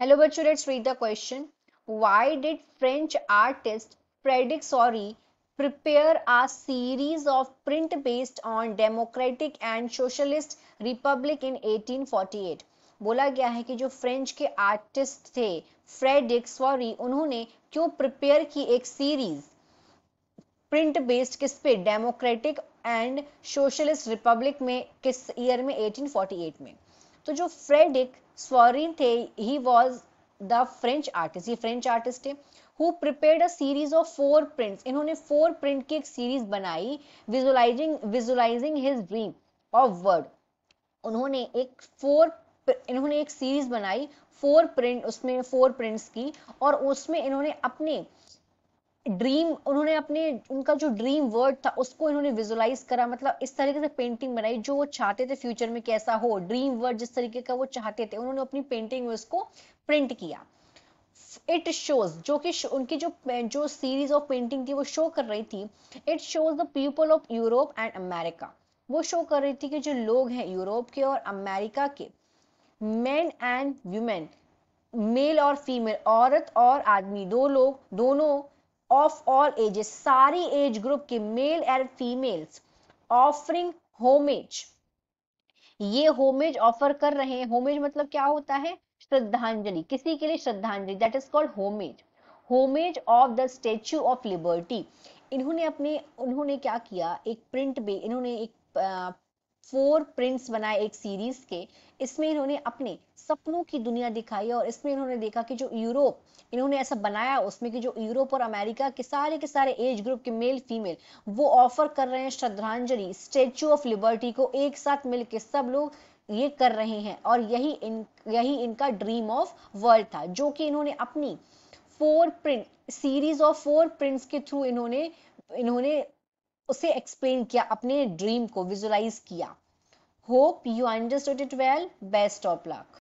Hello बच्चों let's read the question why did French artist Frederic sorry prepare a series of print based on democratic and socialist republic in 1848 बोला गया है कि जो French के artist थे phrenic sorry उन्होंने क्यों प्रिपेयर की एक सीरीज प्रिंट बेस्ड किस पे डेमोक्रेटिक एंड सोशलिस्ट रिपब्लिक में किस ईयर में 1848 में तो जो फ्रेडिक स्वरिन थे he was the French artist ये फ्रेंच आर्टिस्ट थे who prepare a series of four prints इन्होंने फोर प्रिंट की एक सीरीज बनाई visualising visualising his dream of world उन्होंने एक फोर इन्होंने एक सीरीज बनाई फोर प्रिंट उसमें फोर प्रिंट्स की और उसमें इन्होंने अपने ड्रीम उन्होंने अपने उनका जो ड्रीम वर्ड था उसको इन्होंने विजुलाइज करा मतलब इस तरीके से पेंटिंग बनाई जो वो चाहते थे फ्यूचर में कैसा हो ड्रीम वर्ड जिस तरीके का वो चाहते थे उन्होंने अपनी पेंटिंग में उसको प्रिंट किया इट शोज जो कि उनकी जो जो सीरीज ऑफ पेंटिंग थी वो शो कर रही थी it shows the people of Europe and America वो शो कर रही थी कि जो लोग हैं यूरोप के और अमेरिका के मेन एंड वुमेन मेल और फीमेल औरत और आदमी दो लोग दोनों ऑफ ऑल एजेस सारी एज ग्रुप के male and females offering homage ये होमेज ऑफर कर रहे हैं होमेज मतलब क्या होता है श्रद्धांजलि किसी के लिए श्रद्धांजलि that is called homage homage of the Statue of Liberty इन्होंने अपने उन्होंने क्या किया एक प्रिंट भी इन्होंने एक फोर प्रिंट्स बनाए एक सीरीज के इसमें इन्होंने अपने सपनों की दुनिया दिखाई और इसमें इन्होंने देखा कि जो यूरोप इन्होंने ऐसा बनाया उसमें कि जो यूरोप और अमेरिका के सारे के सारे एज ग्रुप के मेल फीमेल वो ऑफर कर रहे हैं श्रद्धांजलि स्टेच्यू ऑफ लिबर्टी को एक साथ मिलकर सब लोग ये कर रहे हैं और यही इन यही इनका ड्रीम ऑफ वर्ल्ड था जो कि इन्होंने अपनी four print series of four prints के थ्रू इन्होंने इन्होंने उसे एक्सप्लेन किया अपने ड्रीम को विजुलाइज किया Hope you understood it well. Best of luck.